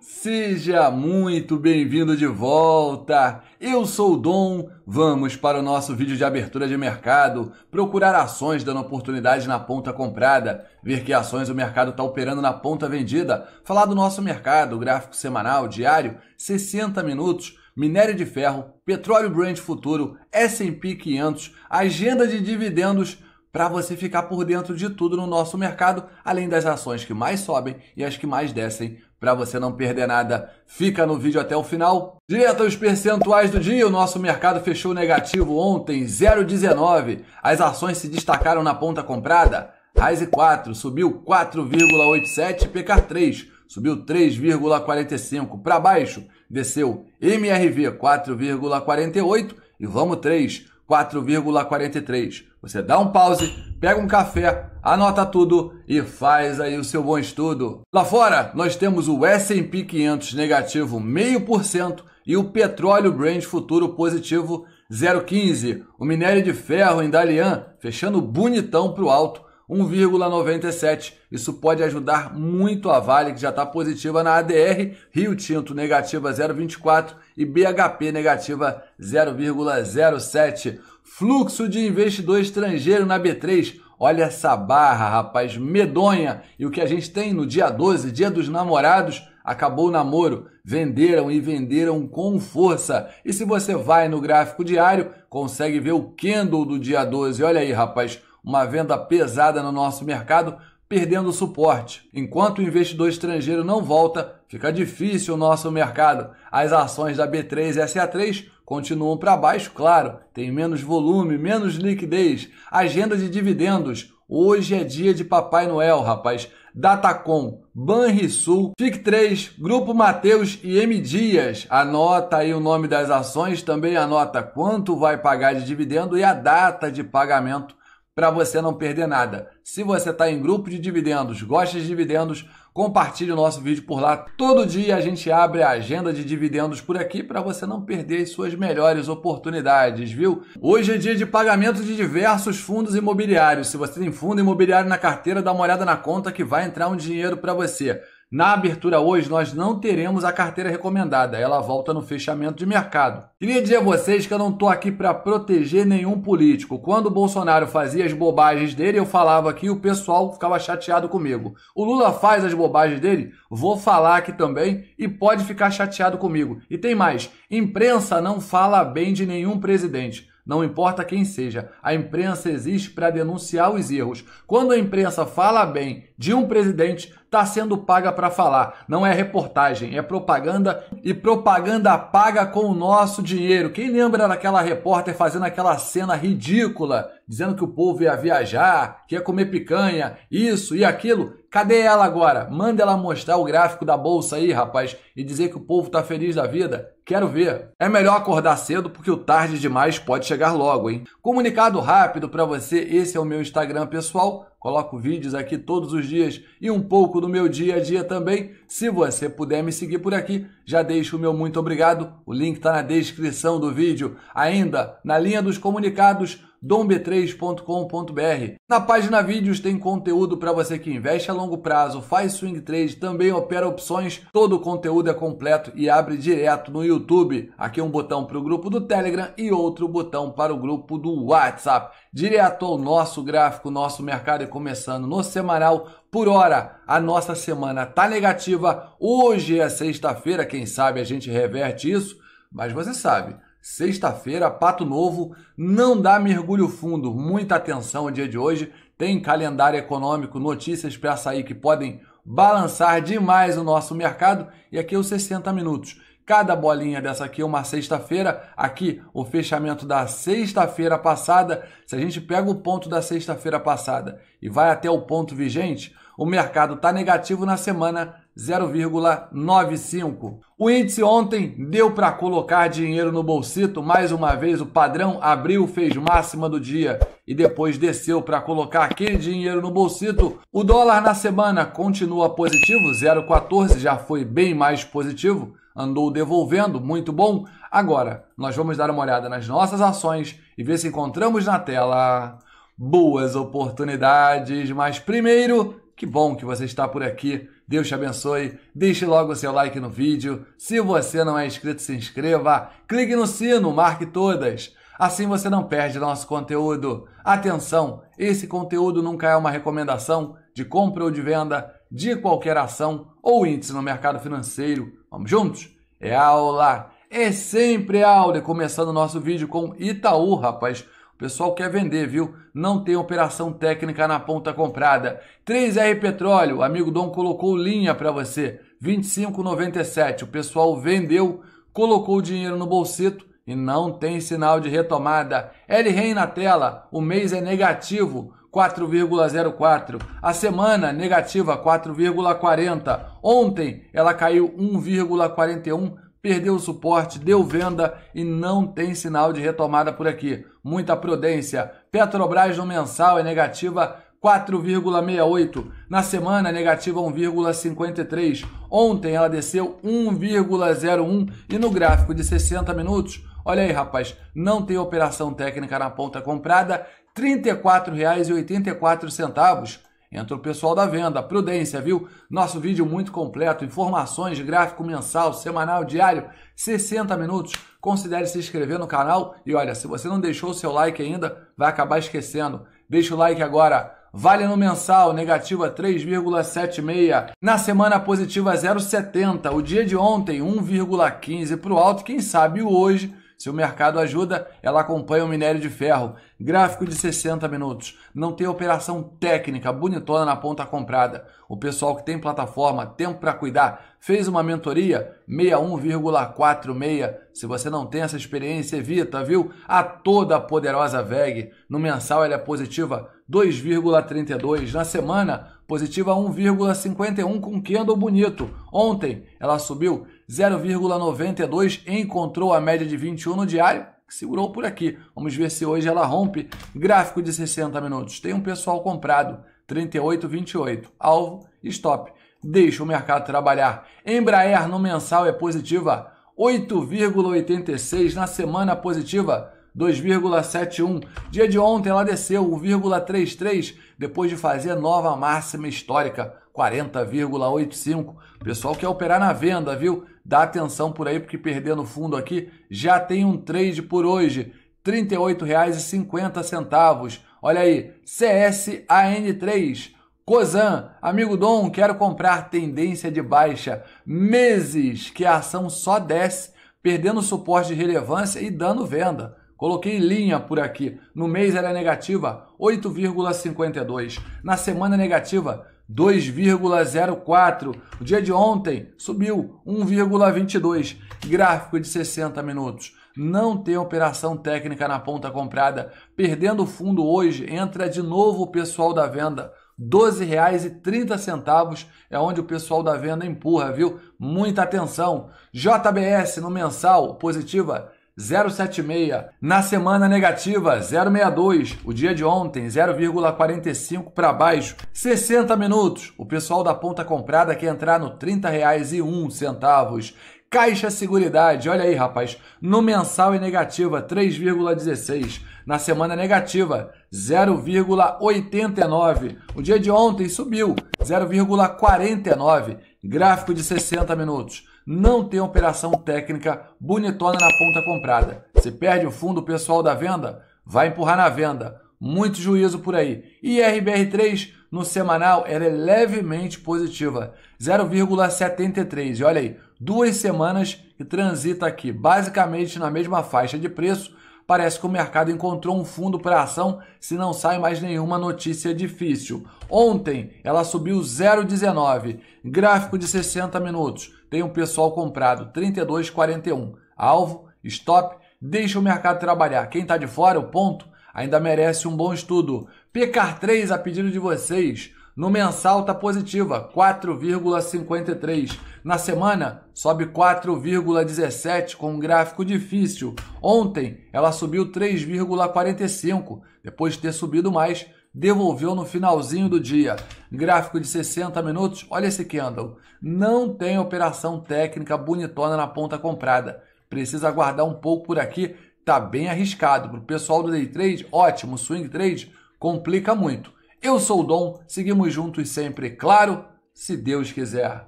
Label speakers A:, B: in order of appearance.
A: Seja muito bem-vindo de volta! Eu sou o Dom. Vamos para o nosso vídeo de abertura de mercado, procurar ações dando oportunidade na ponta comprada, ver que ações o mercado está operando na ponta vendida, falar do nosso mercado, gráfico semanal, diário, 60 minutos, minério de ferro, petróleo Brand futuro, S&P 500, agenda de dividendos, para você ficar por dentro de tudo no nosso mercado, além das ações que mais sobem e as que mais descem para você não perder nada, fica no vídeo até o final. Direto aos percentuais do dia, o nosso mercado fechou negativo ontem, 0,19. As ações se destacaram na ponta comprada. Rise 4 subiu 4,87, PK3 subiu 3,45 para baixo, desceu MRV 4,48 e Vamos 3 4,43. Você dá um pause, pega um café, anota tudo e faz aí o seu bom estudo. Lá fora, nós temos o S&P 500 negativo 0,5% e o petróleo Brent futuro positivo 0,15. O minério de ferro em Dalian fechando bonitão para o alto, 1,97. Isso pode ajudar muito a Vale, que já está positiva na ADR, Rio Tinto negativa 0,24 e BHP negativa 0,07. Fluxo de investidor estrangeiro na B3. Olha essa barra, rapaz, medonha. E o que a gente tem no dia 12, dia dos namorados, acabou o namoro. Venderam e venderam com força. E se você vai no gráfico diário, consegue ver o candle do dia 12. Olha aí, rapaz, uma venda pesada no nosso mercado, perdendo suporte. Enquanto o investidor estrangeiro não volta, fica difícil o nosso mercado. As ações da B3 SA3 continuam para baixo, claro, tem menos volume, menos liquidez. Agenda de dividendos. Hoje é dia de Papai Noel, rapaz. Datacom, Banrisul, FIC3, Grupo Mateus e M Dias. Anota aí o nome das ações, também anota quanto vai pagar de dividendo e a data de pagamento para você não perder nada. Se você está em grupo de dividendos, gosta de dividendos, compartilhe o nosso vídeo por lá. Todo dia a gente abre a agenda de dividendos por aqui para você não perder suas melhores oportunidades, viu? Hoje é dia de pagamento de diversos fundos imobiliários. Se você tem fundo imobiliário na carteira, dá uma olhada na conta que vai entrar um dinheiro para você. Na abertura hoje, nós não teremos a carteira recomendada, ela volta no fechamento de mercado. Queria dizer a vocês que eu não estou aqui para proteger nenhum político. Quando o Bolsonaro fazia as bobagens dele, eu falava aqui e o pessoal ficava chateado comigo. O Lula faz as bobagens dele, vou falar aqui também e pode ficar chateado comigo. E tem mais: imprensa não fala bem de nenhum presidente. Não importa quem seja, a imprensa existe para denunciar os erros. Quando a imprensa fala bem de um presidente, está sendo paga para falar. Não é reportagem, é propaganda e propaganda paga com o nosso dinheiro. Quem lembra daquela repórter fazendo aquela cena ridícula, dizendo que o povo ia viajar, que ia comer picanha, isso e aquilo? Cadê ela agora? Manda ela mostrar o gráfico da bolsa aí, rapaz, e dizer que o povo tá feliz da vida. Quero ver. É melhor acordar cedo porque o tarde demais pode chegar logo, hein? Comunicado rápido para você, esse é o meu Instagram pessoal Coloco vídeos aqui todos os dias e um pouco do meu dia a dia também. Se você puder me seguir por aqui, já deixo o meu muito obrigado. O link está na descrição do vídeo. Ainda na linha dos comunicados, dom 3combr Na página vídeos tem conteúdo para você que investe a longo prazo, faz swing trade, também opera opções. Todo o conteúdo é completo e abre direto no YouTube. Aqui um botão para o grupo do Telegram e outro botão para o grupo do WhatsApp. Direto ao nosso gráfico, nosso mercado e começando no semanal. Por hora, a nossa semana tá negativa. Hoje é sexta-feira, quem sabe a gente reverte isso, mas você sabe Sexta-feira, Pato Novo, não dá mergulho fundo. Muita atenção o dia de hoje. Tem calendário econômico, notícias para sair que podem balançar demais o nosso mercado. E aqui é os 60 minutos. Cada bolinha dessa aqui é uma sexta-feira. Aqui, o fechamento da sexta-feira passada. Se a gente pega o ponto da sexta-feira passada e vai até o ponto vigente, o mercado está negativo na semana 0,95. O índice ontem deu para colocar dinheiro no bolsito, mais uma vez o padrão abriu, fez máxima do dia e depois desceu para colocar aquele dinheiro no bolsito. O dólar na semana continua positivo, 0,14 já foi bem mais positivo, andou devolvendo, muito bom. Agora, nós vamos dar uma olhada nas nossas ações e ver se encontramos na tela boas oportunidades, mas primeiro que bom que você está por aqui. Deus te abençoe. Deixe logo o seu like no vídeo. Se você não é inscrito, se inscreva. Clique no sino, marque todas. Assim você não perde nosso conteúdo. Atenção, esse conteúdo nunca é uma recomendação de compra ou de venda de qualquer ação ou índice no mercado financeiro. Vamos juntos? É aula. É sempre aula. E começando o nosso vídeo com Itaú, rapaz. O pessoal quer vender, viu? Não tem operação técnica na ponta comprada. 3R Petróleo, amigo Dom colocou linha para você, 25,97. O pessoal vendeu, colocou o dinheiro no bolseto e não tem sinal de retomada. L-REM na tela, o mês é negativo, 4,04. A semana negativa 4,40. Ontem ela caiu 1,41 perdeu o suporte, deu venda e não tem sinal de retomada por aqui. Muita prudência. Petrobras no mensal é negativa 4,68. Na semana, negativa 1,53. Ontem ela desceu 1,01 e no gráfico de 60 minutos, olha aí, rapaz, não tem operação técnica na ponta comprada, R$ 34,84. Entra o pessoal da venda. Prudência, viu? Nosso vídeo muito completo, informações gráfico mensal, semanal, diário, 60 minutos. Considere se inscrever no canal e olha, se você não deixou o seu like ainda, vai acabar esquecendo. Deixa o like agora. Vale no mensal, negativa 3,76. Na semana positiva 0,70. O dia de ontem, 1,15 para o alto. Quem sabe hoje se o mercado ajuda, ela acompanha o minério de ferro. Gráfico de 60 minutos. Não tem operação técnica bonitona na ponta comprada. O pessoal que tem plataforma, tempo para cuidar, fez uma mentoria 61,46. Se você não tem essa experiência, evita, viu? A toda poderosa VEG. No mensal ela é positiva 2,32. Na semana, positiva 1,51 com candle bonito. Ontem ela subiu 0,92, encontrou a média de 21 no diário, que segurou por aqui. Vamos ver se hoje ela rompe. Gráfico de 60 minutos. Tem um pessoal comprado, 38,28. Alvo, stop. Deixa o mercado trabalhar. Embraer no mensal é positiva, 8,86. Na semana positiva, 2,71. Dia de ontem ela desceu 1,33 depois de fazer nova máxima histórica. 40,85. Pessoal quer operar na venda, viu? Dá atenção por aí, porque perdendo fundo aqui já tem um trade por hoje. R$ 38,50. Olha aí, CSAN3. Cozan, amigo Dom, quero comprar tendência de baixa. Meses que a ação só desce, perdendo suporte de relevância e dando venda. Coloquei linha por aqui. No mês era negativa 8,52. Na semana negativa 2,04. O dia de ontem subiu 1,22. Gráfico de 60 minutos. Não tem operação técnica na ponta comprada. Perdendo fundo hoje, entra de novo o pessoal da venda. R$ 12,30 é onde o pessoal da venda empurra, viu? Muita atenção. JBS no mensal, positiva 0,76. Na semana negativa, 0,62. O dia de ontem, 0,45 para baixo. 60 minutos. O pessoal da ponta comprada quer entrar no R$ 30,01. Caixa Seguridade, olha aí, rapaz, no mensal e negativa 3,16, na semana negativa 0,89. O dia de ontem subiu 0,49, gráfico de 60 minutos não tem operação técnica bonitona na ponta comprada. Se perde o fundo, o pessoal da venda vai empurrar na venda. Muito juízo por aí. E RBR3 no semanal ela é levemente positiva, 0,73. E olha aí, duas semanas que transita aqui, basicamente na mesma faixa de preço. Parece que o mercado encontrou um fundo para ação se não sai mais nenhuma notícia difícil. Ontem ela subiu 0,19, gráfico de 60 minutos tem um pessoal comprado 32,41. Alvo, stop, deixa o mercado trabalhar. Quem está de fora, o ponto, ainda merece um bom estudo. Pecar 3 a pedido de vocês. No mensal está positiva, 4,53. Na semana sobe 4,17 com um gráfico difícil. Ontem ela subiu 3,45, depois de ter subido mais devolveu no finalzinho do dia. Gráfico de 60 minutos, olha esse candle. Não tem operação técnica bonitona na ponta comprada. Precisa aguardar um pouco por aqui, tá bem arriscado. Para o pessoal do day trade, ótimo. Swing trade complica muito. Eu sou o Dom, seguimos juntos sempre, claro, se Deus quiser.